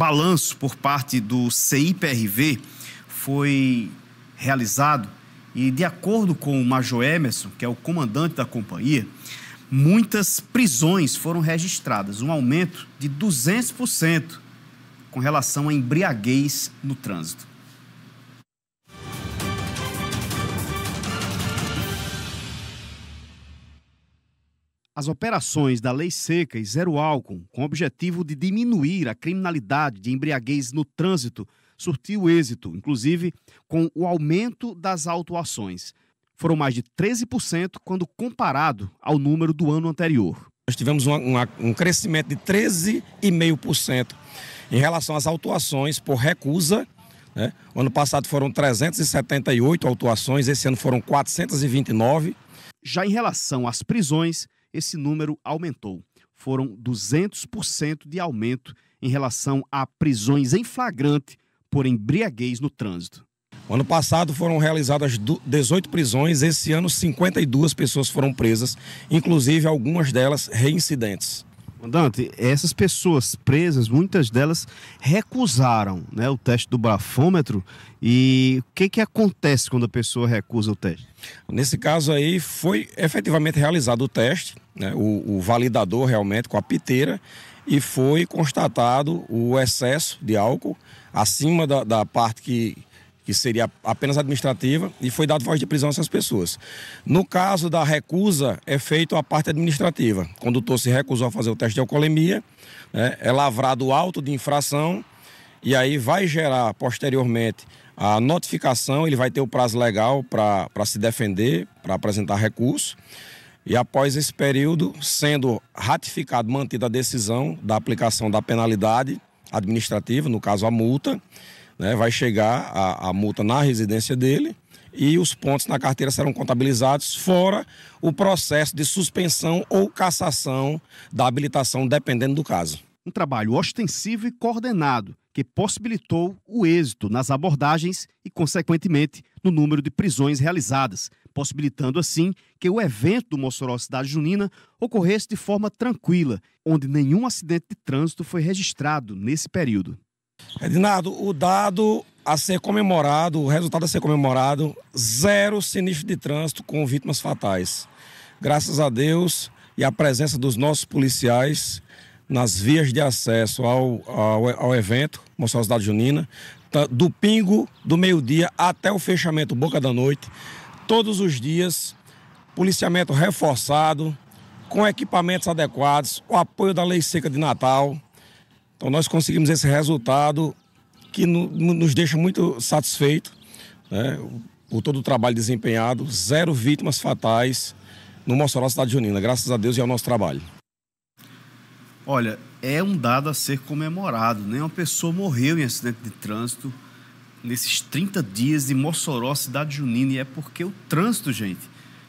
balanço por parte do CIPRV foi realizado e, de acordo com o Major Emerson, que é o comandante da companhia, muitas prisões foram registradas, um aumento de 200% com relação à embriaguez no trânsito. As operações da Lei Seca e Zero Álcool, com o objetivo de diminuir a criminalidade de embriaguez no trânsito, surtiu êxito, inclusive com o aumento das autuações. Foram mais de 13% quando comparado ao número do ano anterior. Nós tivemos um crescimento de 13,5% em relação às autuações por recusa. Né? Ano passado foram 378 autuações, esse ano foram 429. Já em relação às prisões, esse número aumentou. Foram 200% de aumento em relação a prisões em flagrante por embriaguez no trânsito. Ano passado foram realizadas 18 prisões, esse ano 52 pessoas foram presas, inclusive algumas delas reincidentes. Comandante, essas pessoas presas, muitas delas recusaram né, o teste do bafômetro. E o que, que acontece quando a pessoa recusa o teste? Nesse caso aí, foi efetivamente realizado o teste, né, o, o validador realmente com a piteira, e foi constatado o excesso de álcool acima da, da parte que, que seria apenas administrativa, e foi dado voz de prisão a essas pessoas. No caso da recusa, é feito a parte administrativa. O condutor se recusou a fazer o teste de alcoolemia, né, é lavrado o auto de infração, e aí vai gerar posteriormente a notificação, ele vai ter o prazo legal para pra se defender, para apresentar recurso. E após esse período, sendo ratificado, mantida a decisão da aplicação da penalidade administrativa, no caso a multa, né, vai chegar a, a multa na residência dele e os pontos na carteira serão contabilizados, fora o processo de suspensão ou cassação da habilitação, dependendo do caso. Um trabalho ostensivo e coordenado que possibilitou o êxito nas abordagens e, consequentemente, no número de prisões realizadas, possibilitando assim que o evento do Mossoró Cidade Junina ocorresse de forma tranquila, onde nenhum acidente de trânsito foi registrado nesse período. Edinardo, o dado a ser comemorado, o resultado a ser comemorado, zero sinistro de trânsito com vítimas fatais. Graças a Deus e a presença dos nossos policiais nas vias de acesso ao, ao, ao evento, Mostrar Cidade Junina, tá, do pingo do meio-dia até o fechamento Boca da Noite, todos os dias, policiamento reforçado, com equipamentos adequados, o apoio da Lei Seca de Natal, então nós conseguimos esse resultado que nos deixa muito satisfeito né, por todo o trabalho desempenhado, zero vítimas fatais no Mossoró Cidade Junina, graças a Deus e ao nosso trabalho. Olha, é um dado a ser comemorado, né? Uma pessoa morreu em acidente de trânsito nesses 30 dias de Mossoró Cidade Junina e é porque o trânsito, gente,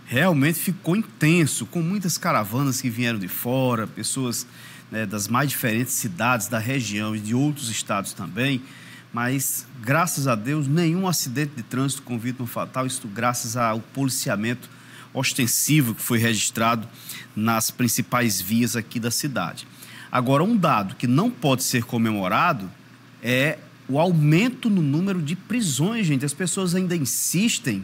realmente ficou intenso, com muitas caravanas que vieram de fora, pessoas né, das mais diferentes cidades da região e de outros estados também, mas graças a Deus nenhum acidente de trânsito com vítima fatal, isto graças ao policiamento ostensivo que foi registrado nas principais vias aqui da cidade. Agora, um dado que não pode ser comemorado é o aumento no número de prisões, gente. As pessoas ainda insistem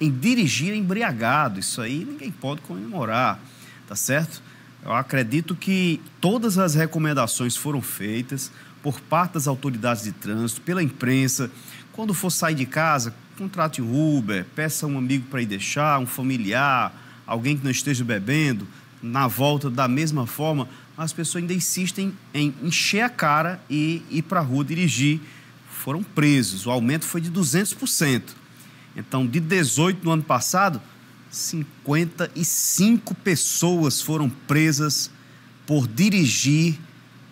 em dirigir embriagado. Isso aí ninguém pode comemorar, tá certo? Eu acredito que todas as recomendações foram feitas por parte das autoridades de trânsito, pela imprensa. Quando for sair de casa, contrate um Uber, peça um amigo para ir deixar, um familiar, alguém que não esteja bebendo. Na volta, da mesma forma, as pessoas ainda insistem em encher a cara e ir para a rua dirigir. Foram presos. O aumento foi de 200%. Então, de 18 no ano passado, 55 pessoas foram presas por dirigir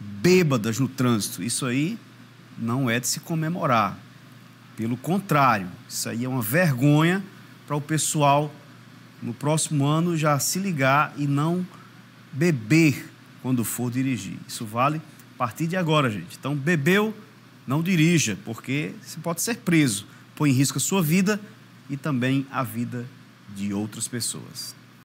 bêbadas no trânsito. Isso aí não é de se comemorar. Pelo contrário, isso aí é uma vergonha para o pessoal no próximo ano já se ligar e não beber quando for dirigir. Isso vale a partir de agora, gente. Então, bebeu, não dirija, porque você pode ser preso, põe em risco a sua vida e também a vida de outras pessoas.